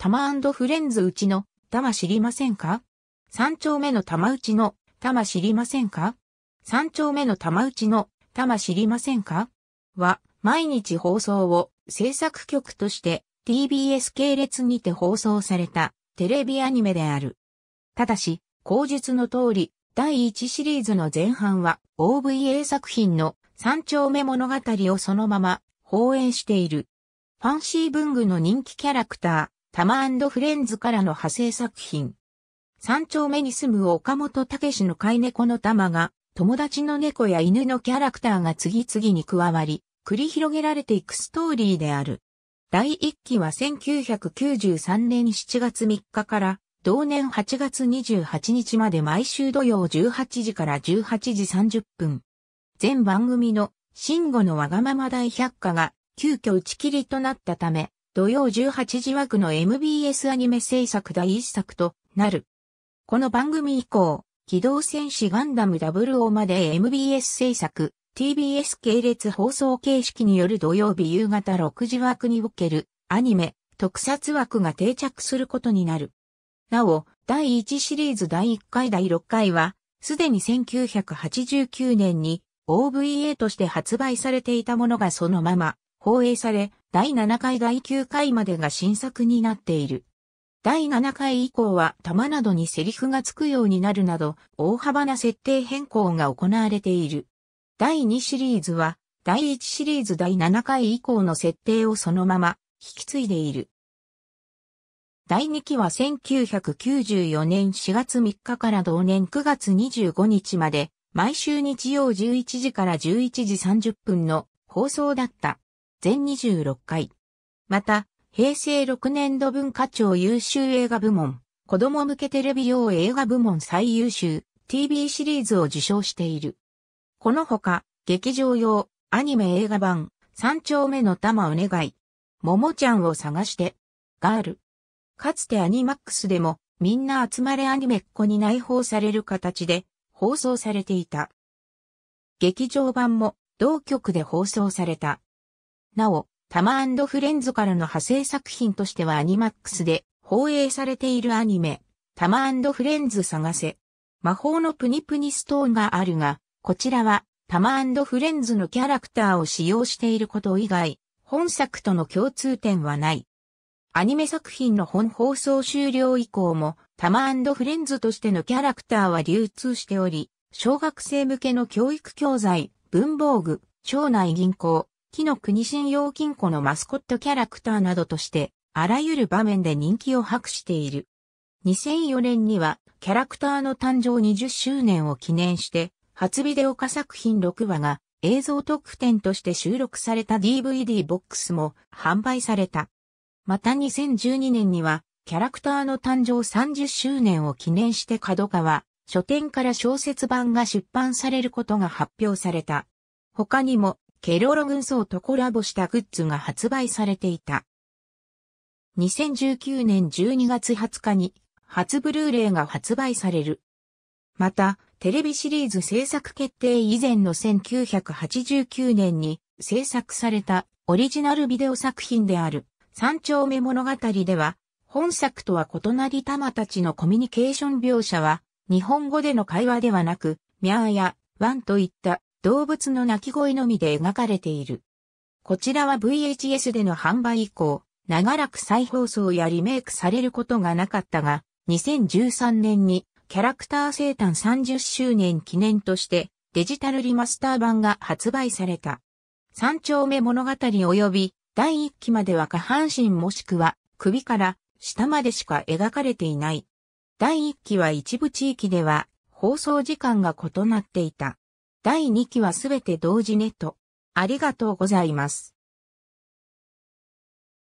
タマフレンズうちの、タマ知りませんか三丁目の玉うちの、玉知りませんか三丁目の玉うちの、玉知りませんかは、毎日放送を制作局として TBS 系列にて放送されたテレビアニメである。ただし、口述の通り、第1シリーズの前半は OVA 作品の三丁目物語をそのまま放映している。ファンシー文具の人気キャラクター、タマフレンズからの派生作品。三丁目に住む岡本武の飼い猫の玉が、友達の猫や犬のキャラクターが次々に加わり、繰り広げられていくストーリーである。第一期は1993年7月3日から、同年8月28日まで毎週土曜18時から18時30分。全番組の、シンゴのわがまま大百科が、急遽打ち切りとなったため、土曜18時枠の MBS アニメ制作第一作となる。この番組以降、機動戦士ガンダム00まで MBS 制作、TBS 系列放送形式による土曜日夕方6時枠におけるアニメ、特撮枠が定着することになる。なお、第1シリーズ第1回第6回は、すでに1989年に OVA として発売されていたものがそのまま放映され、第7回第9回までが新作になっている。第7回以降は弾などにセリフがつくようになるなど、大幅な設定変更が行われている。第2シリーズは、第1シリーズ第7回以降の設定をそのまま引き継いでいる。第2期は1994年4月3日から同年9月25日まで、毎週日曜11時から11時30分の放送だった。全26回。また、平成6年度文化庁優秀映画部門、子供向けテレビ用映画部門最優秀、TV シリーズを受賞している。このほか、劇場用、アニメ映画版、三丁目の玉お願い、ももちゃんを探して、ガール。かつてアニマックスでも、みんな集まれアニメっ子に内包される形で、放送されていた。劇場版も、同局で放送された。なお、タマフレンズからの派生作品としてはアニマックスで放映されているアニメ、タマフレンズ探せ。魔法のプニプニストーンがあるが、こちらはタマフレンズのキャラクターを使用していること以外、本作との共通点はない。アニメ作品の本放送終了以降も、タマフレンズとしてのキャラクターは流通しており、小学生向けの教育教材、文房具、町内銀行、木の国信用金庫のマスコットキャラクターなどとして、あらゆる場面で人気を博している。2004年には、キャラクターの誕生20周年を記念して、初ビデオ化作品6話が映像特典として収録された DVD ボックスも販売された。また2012年には、キャラクターの誕生30周年を記念して角川、書店から小説版が出版されることが発表された。他にも、ケロロ軍曹とコラボしたグッズが発売されていた。2019年12月20日に初ブルーレイが発売される。また、テレビシリーズ制作決定以前の1989年に制作されたオリジナルビデオ作品である三丁目物語では、本作とは異なり玉たちのコミュニケーション描写は、日本語での会話ではなく、ミャーやワンといった動物の鳴き声のみで描かれている。こちらは VHS での販売以降、長らく再放送やリメイクされることがなかったが、2013年にキャラクター生誕30周年記念としてデジタルリマスター版が発売された。三丁目物語及び第一期までは下半身もしくは首から下までしか描かれていない。第一期は一部地域では放送時間が異なっていた。第2期はすべて同時ネット。ありがとうございます。